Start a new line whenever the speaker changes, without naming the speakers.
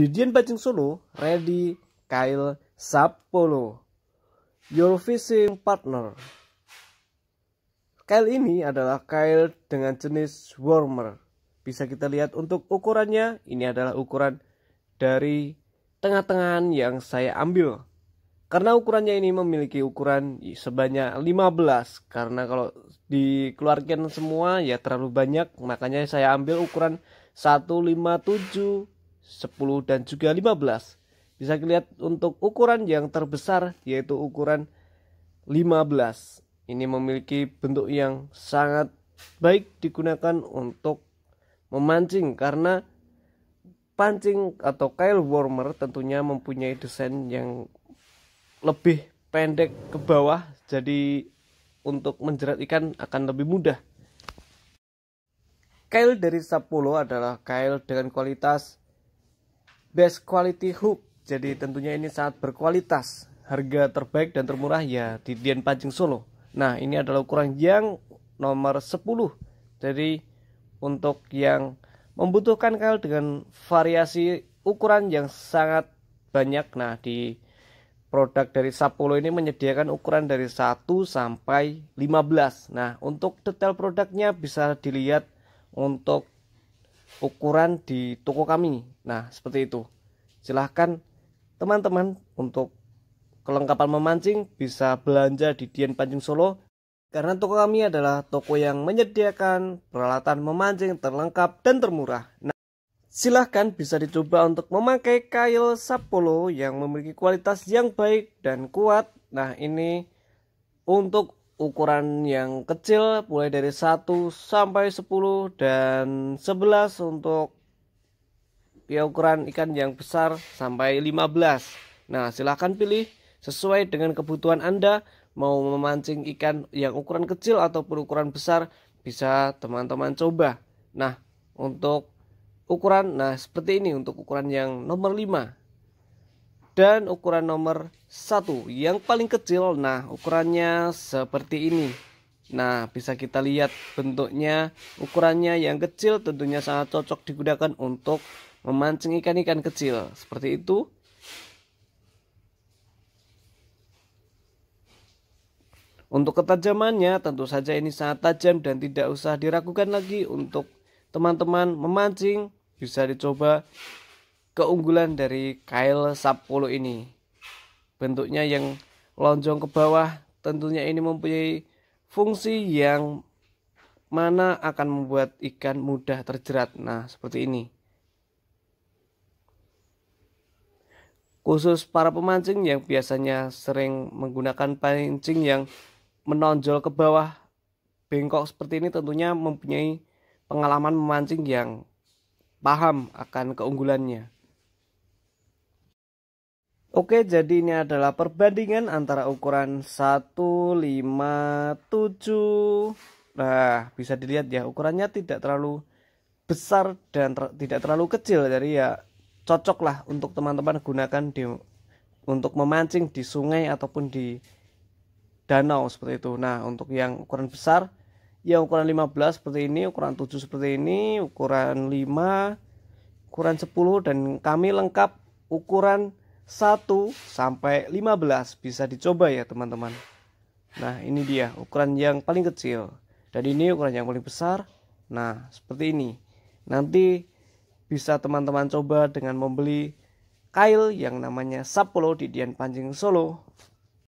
Didian Bajeng Solo, ready Kyle, Sapolo. Your fishing partner. Kyle ini adalah Kyle dengan jenis warmer. Bisa kita lihat untuk ukurannya, ini adalah ukuran dari tengah tengah yang saya ambil. Karena ukurannya ini memiliki ukuran sebanyak 15 karena kalau dikeluarkan semua ya terlalu banyak, makanya saya ambil ukuran 157 10 dan juga 15 bisa dilihat untuk ukuran yang terbesar yaitu ukuran 15 ini memiliki bentuk yang sangat baik digunakan untuk memancing karena pancing atau kail warmer tentunya mempunyai desain yang lebih pendek ke bawah jadi untuk menjerat ikan akan lebih mudah kail dari Sapolo adalah kail dengan kualitas best quality hook. Jadi tentunya ini sangat berkualitas. Harga terbaik dan termurah ya di Dian Pancing Solo. Nah, ini adalah ukuran yang nomor 10. Jadi untuk yang membutuhkan kail dengan variasi ukuran yang sangat banyak. Nah, di produk dari Sapolo ini menyediakan ukuran dari 1 sampai 15. Nah, untuk detail produknya bisa dilihat untuk ukuran di toko kami. Nah, seperti itu. Silahkan teman-teman untuk kelengkapan memancing bisa belanja di Dian Pancing Solo karena toko kami adalah toko yang menyediakan peralatan memancing terlengkap dan termurah. Nah, silahkan bisa dicoba untuk memakai kail Sapolo yang memiliki kualitas yang baik dan kuat. Nah, ini untuk ukuran yang kecil mulai dari 1 sampai 10 dan 11 untuk ya ukuran ikan yang besar sampai 15. Nah, silahkan pilih sesuai dengan kebutuhan Anda mau memancing ikan yang ukuran kecil ataupun ukuran besar bisa teman-teman coba. Nah, untuk ukuran nah seperti ini untuk ukuran yang nomor 5 dan ukuran nomor satu yang paling kecil nah ukurannya seperti ini nah bisa kita lihat bentuknya ukurannya yang kecil tentunya sangat cocok digunakan untuk memancing ikan-ikan kecil seperti itu Untuk ketajamannya tentu saja ini sangat tajam dan tidak usah diragukan lagi untuk teman-teman memancing bisa dicoba keunggulan dari kail 10 ini. Bentuknya yang lonjong ke bawah tentunya ini mempunyai fungsi yang mana akan membuat ikan mudah terjerat. Nah, seperti ini. Khusus para pemancing yang biasanya sering menggunakan pancing yang menonjol ke bawah bengkok seperti ini tentunya mempunyai pengalaman memancing yang paham akan keunggulannya. Oke, jadi ini adalah perbandingan antara ukuran 1, 5, 7. Nah, bisa dilihat ya, ukurannya tidak terlalu besar dan ter tidak terlalu kecil. Jadi ya cocok lah untuk teman-teman gunakan di untuk memancing di sungai ataupun di danau seperti itu. Nah, untuk yang ukuran besar, ya ukuran 15 seperti ini, ukuran 7 seperti ini, ukuran 5, ukuran 10 dan kami lengkap ukuran 1 sampai 15 bisa dicoba ya teman-teman. Nah, ini dia ukuran yang paling kecil. Dan ini ukuran yang paling besar. Nah, seperti ini. Nanti bisa teman-teman coba dengan membeli kail yang namanya Sapolo di Dian Pancing Solo.